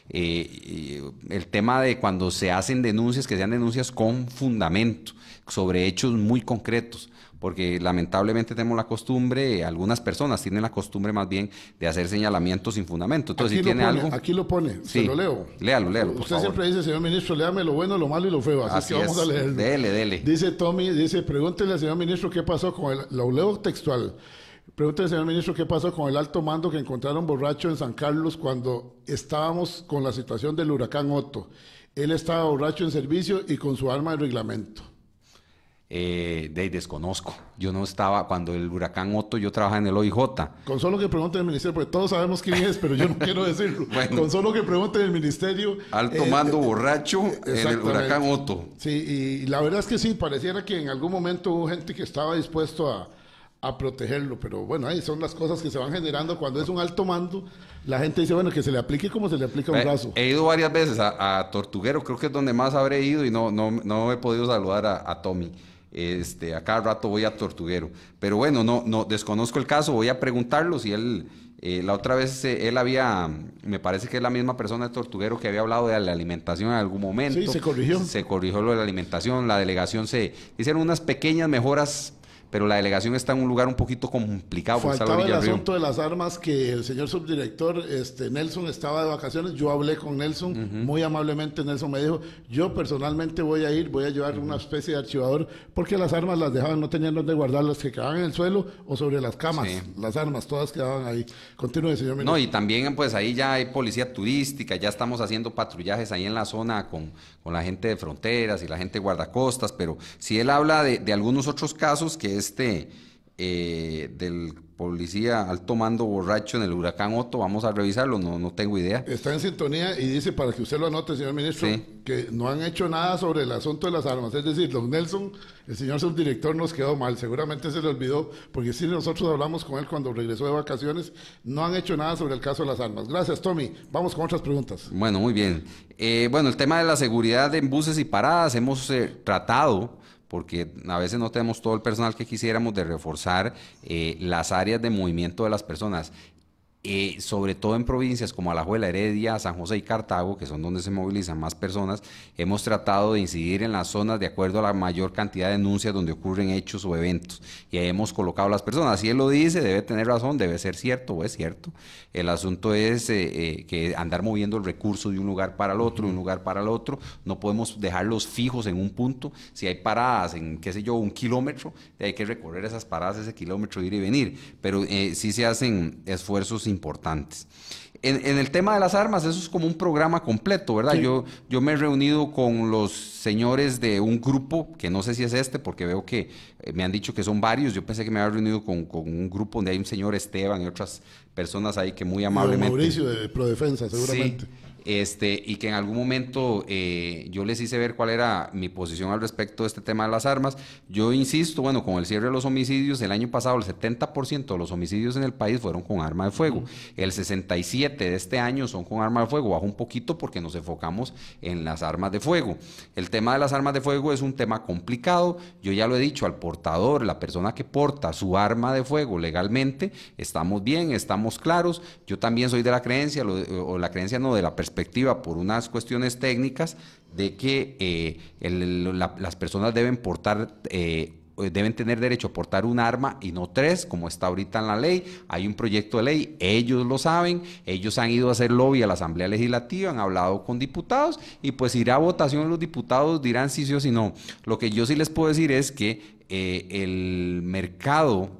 eh, el tema de cuando se hacen denuncias, que sean denuncias con fundamento, sobre hechos muy concretos porque lamentablemente tenemos la costumbre, algunas personas tienen la costumbre más bien de hacer señalamientos sin fundamento. Entonces, aquí si tiene algo. Aquí lo pone, sí. se lo leo. Léalo, léalo. Usted siempre dice, señor ministro, léame lo bueno, lo malo y lo feo. Así, que vamos a leerlo. Dele, dele. Dice Tommy, dice, pregúntele al señor ministro qué pasó con el. Lo textual. Pregúntele, señor ministro, qué pasó con el alto mando que encontraron borracho en San Carlos cuando estábamos con la situación del huracán Otto. Él estaba borracho en servicio y con su arma de reglamento eh, de, desconozco. Yo no estaba, cuando el huracán Otto, yo trabajaba en el OIJ. Con solo que pregunte el ministerio, porque todos sabemos quién es, pero yo no [laughs] quiero decirlo. con solo que pregunte el ministerio. Alto eh, mando eh, borracho en el huracán Otto. Sí, y la verdad es que sí, pareciera que en algún momento hubo gente que estaba dispuesto a, protegerlo, pero bueno, ahí son las cosas que se van generando cuando es un alto mando, la gente dice, bueno, que se le aplique como se le aplica un brazo. He ido varias veces a, Tortuguero, creo que es donde más habré ido y no, no, no he podido saludar a Tommy. Este, a cada rato voy a Tortuguero. Pero bueno, no, no desconozco el caso, voy a preguntarlo si él, eh, la otra vez eh, él había, me parece que es la misma persona de Tortuguero que había hablado de la alimentación en algún momento. se corrigió. Se corrigió lo de la alimentación, la delegación se hicieron unas pequeñas mejoras pero la delegación está en un lugar un poquito complicado. Faltaba el asunto de las armas que el señor subdirector este, Nelson estaba de vacaciones. Yo hablé con Nelson, muy amablemente Nelson me dijo, yo personalmente voy a ir, voy a llevar una especie de archivador, porque las armas las dejaban, no tenían dónde guardarlas, que quedaban en el suelo o sobre las camas. Las armas todas quedaban ahí. Continúe, señor ministro. No, y también pues ahí ya hay policía turística, ya estamos haciendo patrullajes ahí en la zona con, la gente de fronteras y la gente guardacostas, pero si él habla de, algunos otros casos que este eh, del policía alto mando borracho en el huracán Otto, vamos a revisarlo, no, no tengo idea. Está en sintonía y dice, para que usted lo anote, señor ministro, que no han hecho nada sobre el asunto de las armas. Es decir, don Nelson, el señor subdirector nos quedó mal, seguramente se le olvidó, porque si nosotros hablamos con él cuando regresó de vacaciones, no han hecho nada sobre el caso de las armas. Gracias, Tommy. Vamos con otras preguntas. Bueno, muy bien. Eh, bueno, el tema de la seguridad en buses y paradas, hemos eh, tratado porque a veces no tenemos todo el personal que quisiéramos de reforzar eh, las áreas de movimiento de las personas. Eh, sobre todo en provincias como Alajuela, Heredia, San José y Cartago, que son donde se movilizan más personas, hemos tratado de incidir en las zonas de acuerdo a la mayor cantidad de denuncias donde ocurren hechos o eventos. Y ahí hemos colocado las personas. Si él lo dice, debe tener razón, debe ser cierto o es cierto. El asunto es eh, eh, que andar moviendo el recurso de un lugar para el otro, de un lugar para el otro, no podemos dejarlos fijos en un punto. Si hay paradas en, qué sé yo, un kilómetro, hay que recorrer esas paradas, ese kilómetro, ir y venir. Pero si se hacen esfuerzos importantes. En, el tema de las armas, eso es como un programa completo, ¿verdad? Yo, yo me he reunido con los señores de un grupo, que no sé si es este, porque veo que eh, me han dicho que son varios. Yo pensé que me había reunido con, un grupo donde hay un señor Esteban y otras personas ahí que muy amablemente. Mauricio de Prodefensa, seguramente. Este, y que en algún momento eh, yo les hice ver cuál era mi posición al respecto de este tema de las armas. Yo insisto, bueno, con el cierre de los homicidios, el año pasado el 70% de los homicidios en el país fueron con arma de fuego, el 67% de este año son con arma de fuego, bajo un poquito porque nos enfocamos en las armas de fuego. El tema de las armas de fuego es un tema complicado, yo ya lo he dicho, al portador, la persona que porta su arma de fuego legalmente, estamos bien, estamos claros, yo también soy de la creencia, o la creencia no de la persona, perspectiva, por unas cuestiones técnicas, de que eh, las personas deben portar eh, deben tener derecho a portar un arma y no tres, como está ahorita en la ley. Hay un proyecto de ley, ellos lo saben, ellos han ido a hacer lobby a la Asamblea Legislativa, han hablado con diputados y pues irá a votación los diputados dirán sí, sí o sí no. Lo que yo sí les puedo decir es que eh, el mercado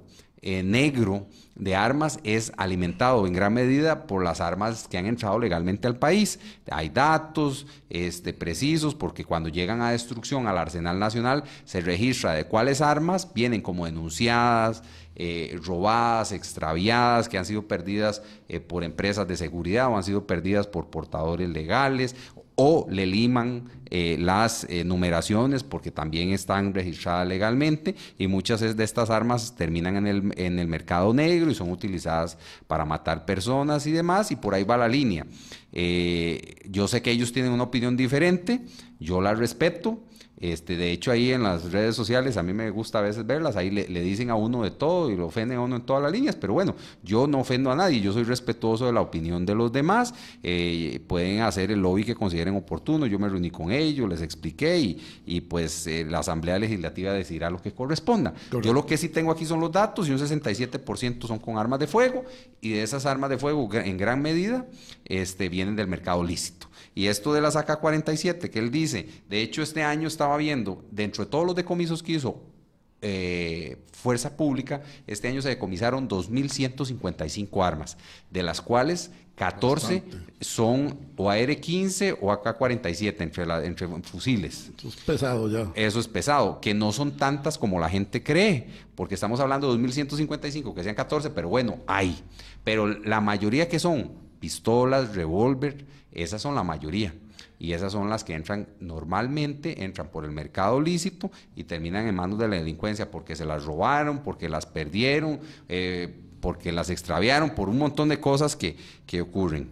eh, negro de armas es alimentado en gran medida por las armas que han entrado legalmente al país. Hay datos este, precisos porque cuando llegan a destrucción al Arsenal Nacional se registra de cuáles armas vienen como denunciadas, eh, robadas, extraviadas, que han sido perdidas eh, por empresas de seguridad o han sido perdidas por portadores legales o le liman eh, las eh, numeraciones porque también están registradas legalmente y muchas de estas armas terminan en el, en el mercado negro y son utilizadas para matar personas y demás y por ahí va la línea. Eh, yo sé que ellos tienen una opinión diferente, yo la respeto, este, de hecho, ahí en las redes sociales, a mí me gusta a veces verlas, ahí le, dicen a uno de todo y lo ofenden a uno en todas las líneas, pero bueno, yo no ofendo a nadie, yo soy respetuoso de la opinión de los demás, eh, pueden hacer el lobby que consideren oportuno, yo me reuní con ellos, les expliqué y, pues eh, la Asamblea Legislativa decidirá lo que corresponda. Yo lo que sí tengo aquí son los datos y un 67% son con armas de fuego y de esas armas de fuego en gran medida este, vienen del mercado lícito. Y esto de la saca 47 que él dice, de hecho este año estaba viendo, dentro de todos los decomisos que hizo eh, Fuerza Pública, este año se decomisaron 2.155 armas, de las cuales 14 son o AR-15 o AK-47 entre, fusiles. Eso es pesado ya. Eso es pesado, que no son tantas como la gente cree, porque estamos hablando de 2.155, que sean 14, pero bueno, hay. Pero la mayoría que son pistolas, revólver esas son la mayoría. Y esas son las que entran, normalmente entran por el mercado lícito y terminan en manos de la delincuencia porque se las robaron, porque las perdieron, eh, porque las extraviaron, por un montón de cosas que, ocurren.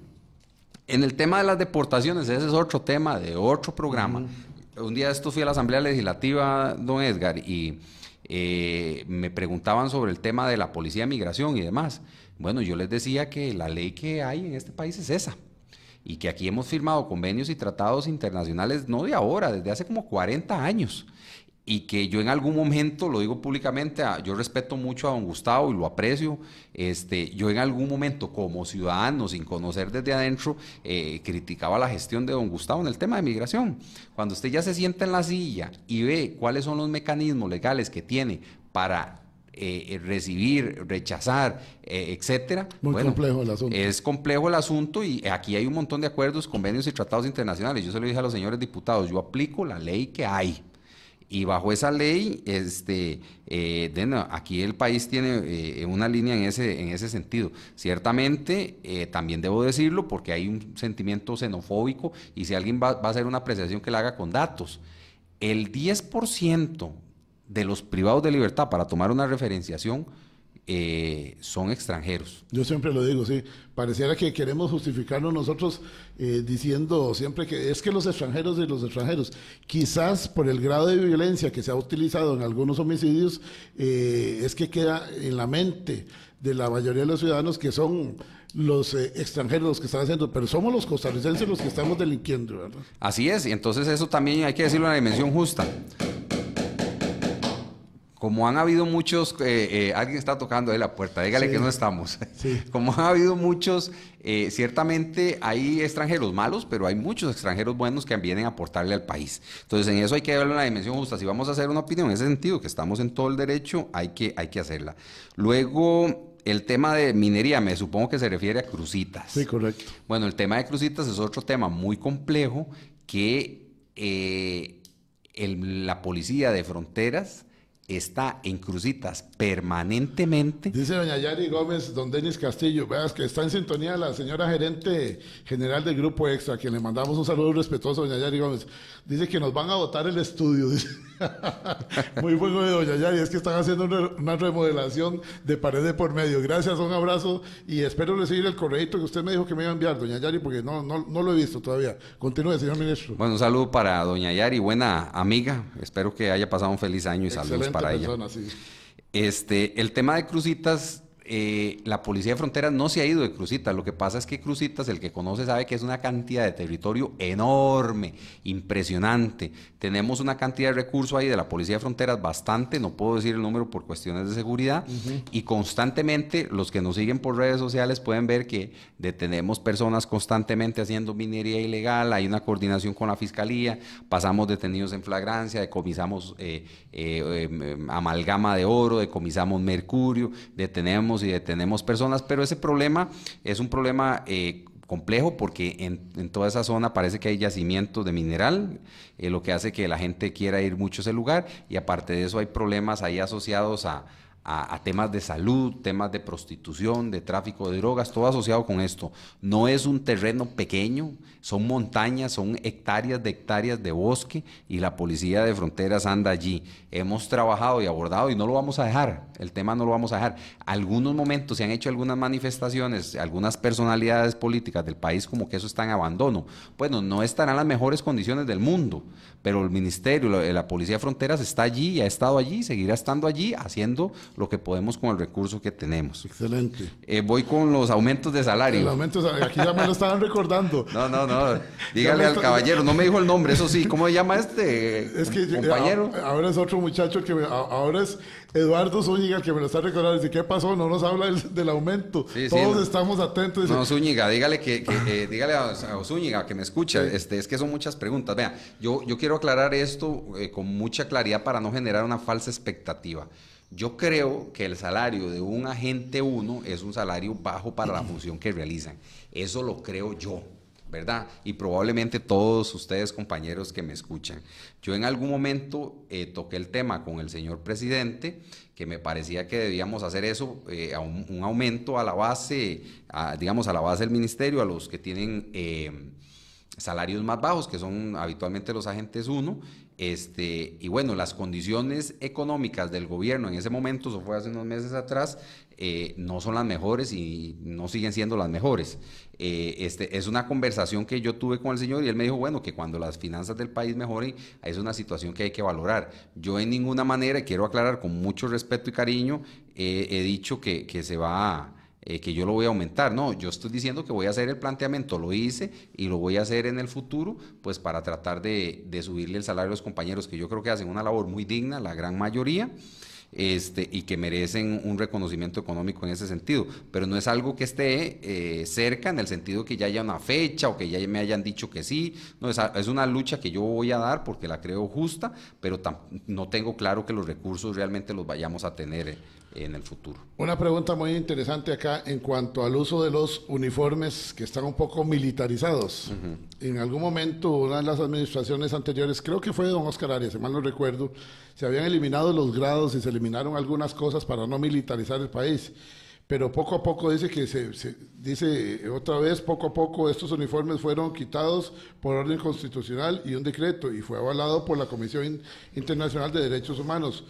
En el tema de las deportaciones, ese es otro tema de otro programa. Un día esto fui a la Asamblea Legislativa, don Edgar, y eh, me preguntaban sobre el tema de la policía de migración y demás. Bueno, yo les decía que la ley que hay en este país es esa y que aquí hemos firmado convenios y tratados internacionales no de ahora, desde hace como 40 años. Y que yo en algún momento, lo digo públicamente, yo respeto mucho a don Gustavo y lo aprecio. Este, yo en algún momento, como ciudadano, sin conocer desde adentro, eh, criticaba la gestión de don Gustavo en el tema de migración. Cuando usted ya se sienta en la silla y ve cuáles son los mecanismos legales que tiene para eh, eh, recibir, rechazar, eh, etcétera. Muy complejo el asunto. Es complejo el asunto y aquí hay un montón de acuerdos, convenios y tratados internacionales. Yo se lo dije a los señores diputados, yo aplico la ley que hay. Y bajo esa ley, este, aquí el país tiene una línea en ese, en ese sentido. Ciertamente, también debo decirlo, porque hay un sentimiento xenofóbico y si alguien va, va a hacer una apreciación que la haga con datos, el 10% de los privados de libertad para tomar una referenciación eh, son extranjeros. Yo siempre lo digo, sí. Pareciera que queremos justificarnos nosotros eh, diciendo siempre que es que los extranjeros y los extranjeros, quizás por el grado de violencia que se ha utilizado en algunos homicidios, eh, es que queda en la mente de la mayoría de los ciudadanos que son los extranjeros los que están haciendo, pero somos los costarricenses los que estamos delinquiendo, ¿verdad? Así es, y entonces eso también hay que decirlo en la dimensión justa como han habido muchos, eh, eh, alguien está tocando ahí la puerta, dígale que no estamos. [laughs] [laughs] Como han habido muchos, eh, ciertamente hay extranjeros malos, pero hay muchos extranjeros buenos que vienen a aportarle al país. Entonces, en eso hay que darle una dimensión justa. Si vamos a hacer una opinión en ese sentido, que estamos en todo el derecho, hay que, hay que hacerla. Luego, el tema de minería, me supongo que se refiere a crucitas. Sí, correcto. Bueno, el tema de crucitas es otro tema muy complejo que la policía de fronteras está en Cruzitas permanentemente. Dice doña Yari Gómez, don Denis Castillo, veas que está en sintonía la señora gerente general del Grupo Extra, a quien le mandamos un saludo respetuoso, doña Yari Gómez. Dice que nos van a votar el estudio. [laughs] Muy bueno de doña Yari, es que están haciendo una remodelación de paredes por medio. Gracias, un abrazo y espero recibir el correo que usted me dijo que me iba a enviar, doña Yari, porque no, no, lo he visto todavía. Continúe, señor ministro. Bueno, un saludo para doña Yari, buena amiga. Espero que haya pasado un feliz año y saludos para Este, el tema de crucitas eh, la Policía de Fronteras no se ha ido de Cruzitas. Lo que pasa es que Cruzitas, el que conoce, sabe que es una cantidad de territorio enorme, impresionante. Tenemos una cantidad de recursos ahí de la Policía de Fronteras bastante, no puedo decir el número por cuestiones de seguridad, y constantemente los que nos siguen por redes sociales pueden ver que detenemos personas constantemente haciendo minería ilegal, hay una coordinación con la Fiscalía, pasamos detenidos en flagrancia, decomisamos eh, eh, em, em, amalgama de oro, decomisamos mercurio, detenemos y detenemos personas, pero ese problema es un problema eh, complejo porque en, toda esa zona parece que hay yacimientos de mineral, eh, lo que hace que la gente quiera ir mucho a ese lugar y aparte de eso hay problemas ahí asociados a a, temas de salud, temas de prostitución, de tráfico de drogas, todo asociado con esto. No es un terreno pequeño, son montañas, son hectáreas de hectáreas de bosque y la policía de fronteras anda allí. Hemos trabajado y abordado y no lo vamos a dejar, el tema no lo vamos a dejar. Algunos momentos se han hecho algunas manifestaciones, algunas personalidades políticas del país como que eso está en abandono. Bueno, no estarán las mejores condiciones del mundo, pero el ministerio, la, la policía de fronteras está allí y ha estado allí, seguirá estando allí haciendo lo que podemos con el recurso que tenemos. Excelente. Eh, voy con los aumentos de salario. aumentos, aquí ya me lo estaban recordando. No, no, no. Dígale al caballero, no me dijo el nombre, eso sí. ¿Cómo se llama este es que compañero? Ah, ahora es otro muchacho que me, ahora es Eduardo Zúñiga que me lo está recordando. Dice, ¿qué pasó? No nos habla del, aumento. Todos estamos atentos. no, Zúñiga, dígale que, eh, [laughs] dígale a, Zúñiga que me escucha. Este, es que son muchas preguntas. Vea, yo, yo quiero aclarar esto eh, con mucha claridad para no generar una falsa expectativa. Yo creo que el salario de un agente uno es un salario bajo para la [clears throat] función que realizan. Eso lo creo yo, ¿verdad? Y probablemente todos ustedes, compañeros que me escuchan. Yo en algún momento eh, toqué el tema con el señor presidente, que me parecía que debíamos hacer eso, eh, un, aumento a la base, digamos, a la base del ministerio, a los que tienen... Eh, salarios más bajos, que son habitualmente los agentes 1, este, y bueno, las condiciones económicas del gobierno en ese momento, eso fue hace unos meses atrás, eh, no son las mejores y no siguen siendo las mejores. Eh, este, es una conversación que yo tuve con el señor y él me dijo, bueno, que cuando las finanzas del país mejoren, es una situación que hay que valorar. Yo en ninguna manera, quiero aclarar con mucho respeto y cariño, eh, he dicho que, que se va... A, eh, que yo lo voy a aumentar. No, yo estoy diciendo que voy a hacer el planteamiento, lo hice y lo voy a hacer en el futuro, pues para tratar de, subirle el salario a los compañeros, que yo creo que hacen una labor muy digna, la gran mayoría. Este, y que merecen un reconocimiento económico en ese sentido. Pero no es algo que esté eh, cerca en el sentido que ya haya una fecha o que ya me hayan dicho que sí. No, es, una lucha que yo voy a dar porque la creo justa, pero no tengo claro que los recursos realmente los vayamos a tener. Eh, en el futuro. Una pregunta muy interesante acá en cuanto al uso de los uniformes que están un poco militarizados. En algún momento, una de las administraciones anteriores, creo que fue don Oscar Arias, si mal no recuerdo, se habían eliminado los grados y se eliminaron algunas cosas para no militarizar el país. Pero poco a poco dice que se, se dice otra vez, poco a poco estos uniformes fueron quitados por orden constitucional y un decreto y fue avalado por la Comisión Internacional de Derechos Humanos.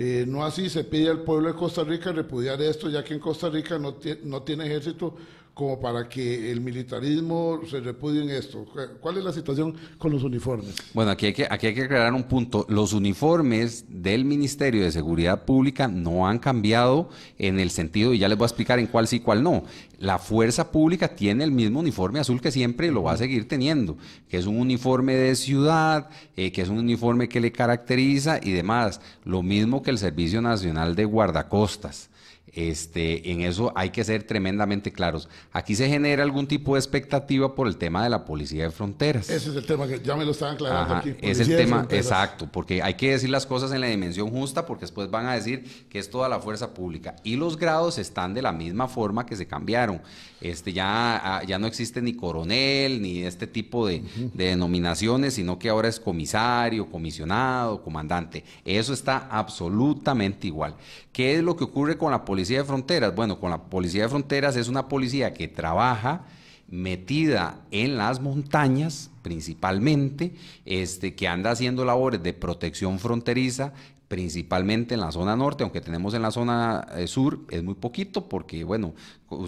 Eh, no así se pide al pueblo de Costa Rica repudiar esto, ya que en Costa Rica no, no tiene ejército como para que el militarismo se repudie en esto? ¿Cuál es la situación con los uniformes? Bueno, aquí hay que, aquí hay que aclarar un punto. Los uniformes del Ministerio de Seguridad Pública no han cambiado en el sentido, y ya les voy a explicar en cuál sí y cuál no. La fuerza pública tiene el mismo uniforme azul que siempre lo va a seguir teniendo, que es un uniforme de ciudad, eh, que es un uniforme que le caracteriza y demás. Lo mismo que el Servicio Nacional de Guardacostas. Este, en eso hay que ser tremendamente claros. Aquí se genera algún tipo de expectativa por el tema de la policía de fronteras. Ese es el tema que ya me lo estaban aclarando aquí. Es el tema, exacto, porque hay que decir las cosas en la dimensión justa, porque después van a decir que es toda la fuerza pública. Y los grados están de la misma forma que se cambiaron. Este, ya, ah, ya no existe ni coronel, ni este tipo de denominaciones, sino que ahora es comisario, comisionado, comandante. Eso está absolutamente igual. ¿Qué es lo que ocurre con la policía? de Fronteras? Bueno, con la Policía de Fronteras es una policía que trabaja metida en las montañas principalmente, este, que anda haciendo labores de protección fronteriza, principalmente en la zona norte, aunque tenemos en la zona eh, sur, es muy poquito, porque bueno,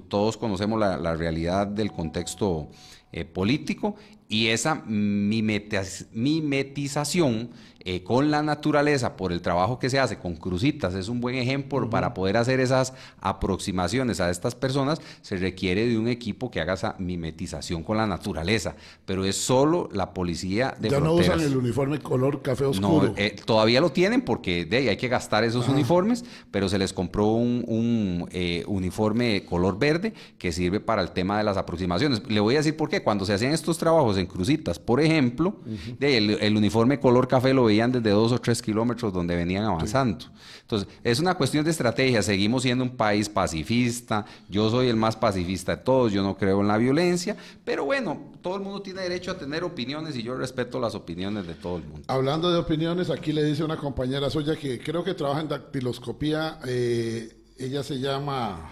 todos conocemos la, realidad del contexto eh, político y esa mimetización eh, con la naturaleza, por el trabajo que se hace con crucitas, es un buen ejemplo para poder hacer esas aproximaciones a estas personas, se requiere de un equipo que haga esa mimetización con la naturaleza, pero es solo la policía de... Ya no usan el uniforme color café oscuro. No, eh, todavía lo tienen porque de ahí hay que gastar esos uniformes, pero se les compró un, eh, uniforme color verde que sirve para el tema de las aproximaciones. Le voy a decir por qué, cuando se hacen estos trabajos en crucitas, por ejemplo, el, el uniforme color café lo veían desde dos o tres kilómetros donde venían avanzando. Entonces, es una cuestión de estrategia. Seguimos siendo un país pacifista. Yo soy el más pacifista de todos. Yo no creo en la violencia. Pero bueno, todo el mundo tiene derecho a tener opiniones y yo respeto las opiniones de todo el mundo. Hablando de opiniones, aquí le dice una compañera suya que creo que trabaja en dactiloscopía. Eh, ella se llama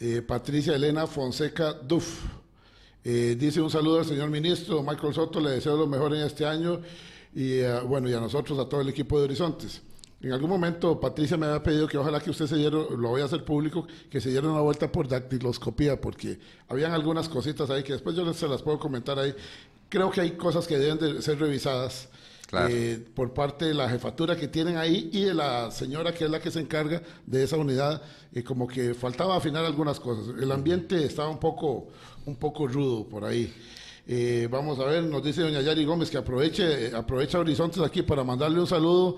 eh, Patricia Elena Fonseca Duff. Eh, dice un saludo al señor ministro Michael Soto, le deseo lo mejor en este año y eh, bueno, y a nosotros, a todo el equipo de Horizontes. En algún momento Patricia me había pedido que ojalá que usted se diera, lo voy a hacer público, que se diera una vuelta por dactiloscopía, porque habían algunas cositas ahí que después yo se las puedo comentar ahí. Creo que hay cosas que deben de ser revisadas. Eh, por parte de la jefatura que tienen ahí y de la señora que es la que se encarga de esa unidad, eh, como que faltaba afinar algunas cosas. El ambiente estaba un poco, un poco rudo por ahí. Eh, vamos a ver, nos dice doña Yari Gómez que aproveche, eh, aprovecha Horizontes aquí para mandarle un saludo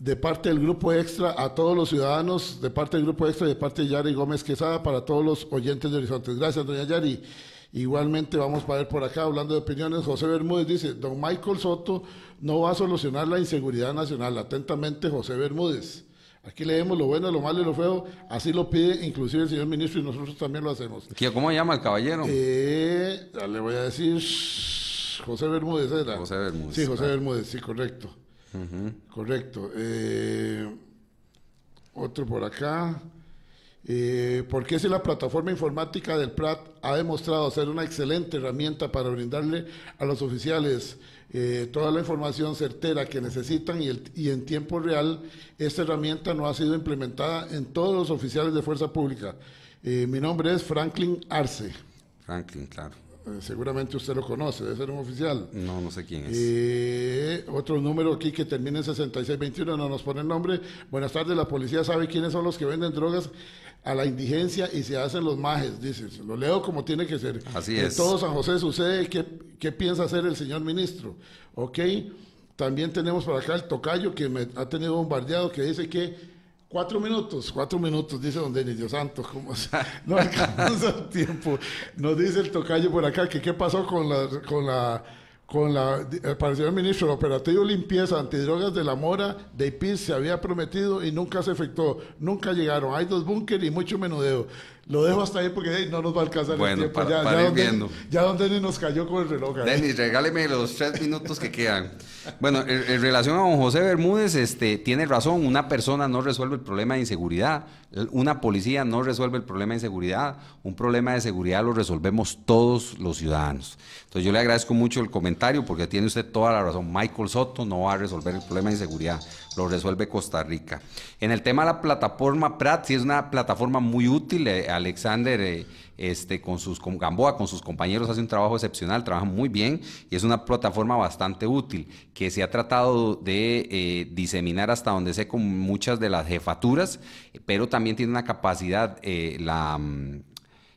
de parte del Grupo Extra a todos los ciudadanos, de parte del Grupo Extra y de parte de Yari Gómez Quesada para todos los oyentes de Horizontes. Gracias, doña Yari. Igualmente vamos para ver por acá, hablando de opiniones, José Bermúdez dice, don Michael Soto no va a solucionar la inseguridad nacional. Atentamente, José Bermúdez. Aquí leemos lo bueno, lo malo y lo feo. Así lo pide inclusive el señor ministro y nosotros también lo hacemos. ¿Cómo llama el caballero? Eh, le voy a decir José Bermúdez, ¿eh? José Bermúdez. Sí, José Bermúdez, sí, correcto. Correcto. Eh, otro por acá. Eh, porque si la plataforma informática del PRAT ha demostrado ser una excelente herramienta para brindarle a los oficiales eh, toda la información certera que necesitan y, en tiempo real, esta herramienta no ha sido implementada en todos los oficiales de fuerza pública. Eh, mi nombre es Franklin Arce. Franklin, claro. Eh, seguramente usted lo conoce, debe ser un oficial. No, no sé quién es. otro número aquí que termina en 6621, no nos pone el nombre. Buenas tardes, la policía sabe quiénes son los que venden drogas a la indigencia y se hacen los majes, dice. Lo leo como tiene que ser. Así es. En todo San José sucede. ¿Qué, piensa hacer el señor ministro? ¿Ok? También tenemos por acá el tocayo que me ha tenido bombardeado que dice que Cuatro minutos, cuatro minutos, dice don Denis Dios santo, ¿cómo no alcanza el tiempo. Nos dice el tocayo por acá que qué pasó con la, con la con la, para el señor ministro, el operativo limpieza antidrogas de la mora de IPIS se había prometido y nunca se efectuó, nunca llegaron. Hay dos bunkers y mucho menudeo. Lo dejo hasta ahí porque no nos va a alcanzar el tiempo. ya, ya, don nos cayó con el reloj. Denis regáleme los tres minutos que quedan. Bueno, en, relación a don José Bermúdez, este, tiene razón, una persona no resuelve el problema de inseguridad, una policía no resuelve el problema de inseguridad, un problema de seguridad lo resolvemos todos los ciudadanos. Entonces yo le agradezco mucho el comentario porque tiene usted toda la razón. Michael Soto no va a resolver el problema de inseguridad, lo resuelve Costa Rica. En el tema de la plataforma Prat, sí es una plataforma muy útil. Eh, Alexander eh, este, con sus Gamboa, con sus compañeros, hace un trabajo excepcional, trabaja muy bien y es una plataforma bastante útil que se ha tratado de eh, diseminar hasta donde sé con muchas de las jefaturas, pero también tiene una capacidad la mm,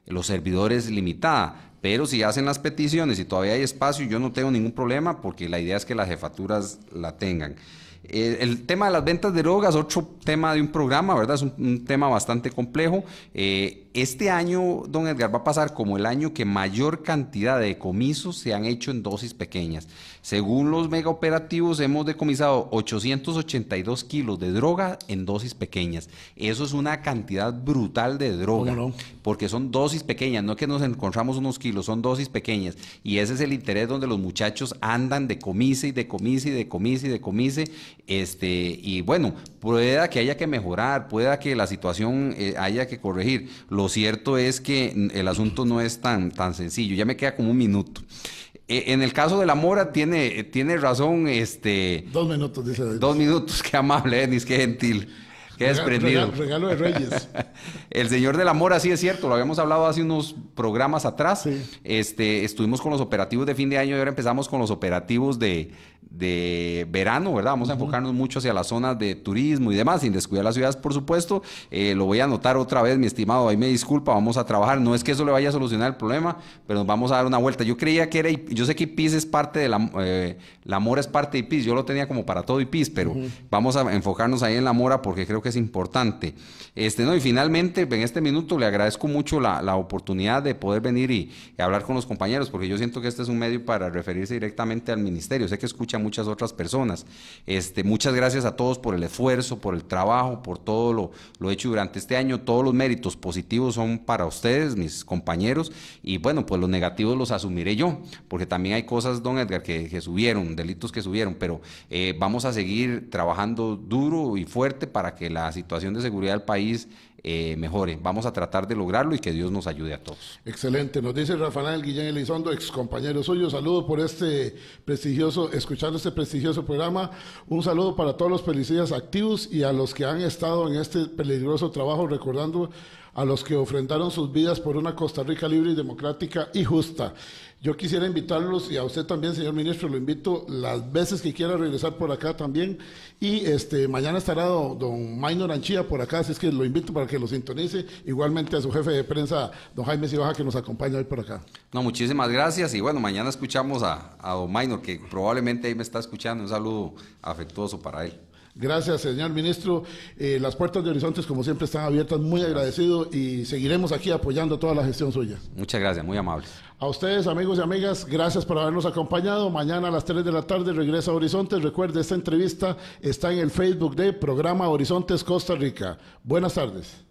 los servidores limitada. Pero si hacen las peticiones y todavía hay espacio, yo no tengo ningún problema porque la idea es que las jefaturas la tengan. Eh, el tema de las ventas de drogas, otro tema de un programa, ¿verdad? Es un, tema bastante complejo. Eh, este año, don Edgar, va a pasar como el año que mayor cantidad de decomisos se han hecho en dosis pequeñas. Según los megaoperativos, hemos decomisado 882 kilos de droga en dosis pequeñas. Eso es una cantidad brutal de droga, porque son dosis pequeñas, no es que nos encontramos unos kilos, son dosis pequeñas. Y ese es el interés donde los muchachos andan de comise y de comise y de comise y de comise. Este, y bueno, pueda que haya que mejorar, pueda que la situación eh, haya que corregir lo cierto es que el asunto no es tan, tan sencillo. Ya me queda como un minuto. E, en el caso de la mora tiene, tiene razón, este... Dos minutos, dice Dos minutos, [laughs] qué amable, Denis, qué gentil. Qué desprendido. Regalo, de Reyes. [laughs] el señor de la Mora, sí es cierto, lo habíamos hablado hace unos programas atrás. Este, estuvimos con los operativos de fin de año y ahora empezamos con los operativos de, de verano, ¿verdad? Vamos a enfocarnos mucho hacia las zonas de turismo y demás, sin descuidar las ciudades, por supuesto. Eh, lo voy a anotar otra vez, mi estimado, ahí me disculpa, vamos a trabajar. No es que eso le vaya a solucionar el problema, pero nos vamos a dar una vuelta. Yo creía que era, yo sé que IPIS es parte de eh, la, mora es parte de IPIS, yo lo tenía como para todo IPIS, pero vamos a enfocarnos ahí en la mora porque creo que es importante. Este, no, y finalmente, en este minuto le agradezco mucho la, oportunidad de poder venir y, y hablar con los compañeros, porque yo siento que este es un medio para referirse directamente al ministerio. Sé que escucha muchas otras personas. Este, muchas gracias a todos por el esfuerzo, por el trabajo, por todo lo, lo hecho durante este año. Todos los méritos positivos son para ustedes, mis compañeros, y bueno, pues los negativos los asumiré yo, porque también hay cosas, don Edgar, que, subieron, delitos que subieron, pero eh, vamos a seguir trabajando duro y fuerte para que la situación de seguridad del país eh, mejore. Vamos a tratar de lograrlo y que Dios nos ayude a todos. Excelente. Nos dice Rafael Guillén Elizondo, ex compañero suyo. Saludos por este prestigioso, escuchando este prestigioso programa. Un saludo para todos los policías activos y a los que han estado en este peligroso trabajo, recordando a los que ofrendaron sus vidas por una Costa Rica libre y democrática y justa. Yo quisiera invitarlos y a usted también, señor ministro, lo invito las veces que quiera regresar por acá también. Y este mañana estará don, Maynor Anchía por acá, así es que lo invito para que lo sintonice. Igualmente a su jefe de prensa, don Jaime Sibaja, que nos acompaña hoy por acá. No, muchísimas gracias. Y bueno, mañana escuchamos a, a don Maynor, que probablemente ahí me está escuchando. Un saludo afectuoso para él. Gracias, señor ministro. Eh, las puertas de Horizontes, como siempre, están abiertas. Muy agradecido y seguiremos aquí apoyando toda la gestión suya. Muchas gracias, muy amables. A ustedes, amigos y amigas, gracias por habernos acompañado. Mañana a las 3 de la tarde regresa a Horizontes. Recuerde, esta entrevista está en el Facebook de Programa Horizontes Costa Rica. Buenas tardes.